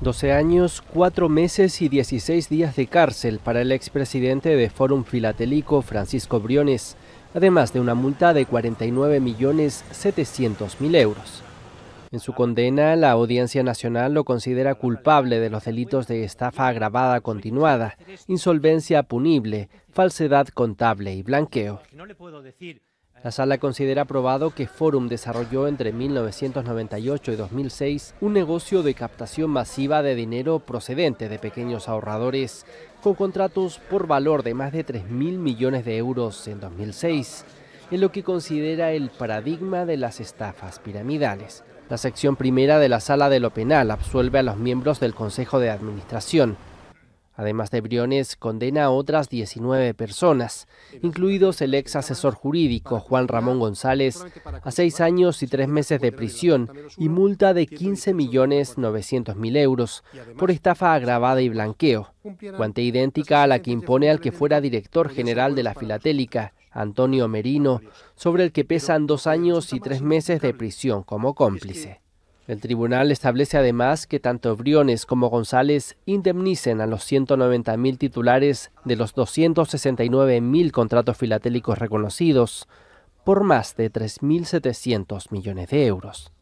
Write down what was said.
12 años, 4 meses y 16 días de cárcel para el expresidente de Fórum Filatélico, Francisco Briones, además de una multa de 49.700.000 euros. En su condena, la Audiencia Nacional lo considera culpable de los delitos de estafa agravada continuada, insolvencia punible, falsedad contable y blanqueo. La sala considera probado que Forum desarrolló entre 1998 y 2006 un negocio de captación masiva de dinero procedente de pequeños ahorradores, con contratos por valor de más de 3.000 millones de euros en 2006, en lo que considera el paradigma de las estafas piramidales. La sección primera de la sala de lo penal absuelve a los miembros del Consejo de Administración, Además de Briones, condena a otras 19 personas, incluidos el ex asesor jurídico Juan Ramón González, a seis años y tres meses de prisión y multa de 15.900.000 euros por estafa agravada y blanqueo, cuantía idéntica a la que impone al que fuera director general de la Filatélica, Antonio Merino, sobre el que pesan dos años y tres meses de prisión como cómplice. El tribunal establece además que tanto Briones como González indemnicen a los 190.000 titulares de los 269.000 contratos filatélicos reconocidos por más de 3.700 millones de euros.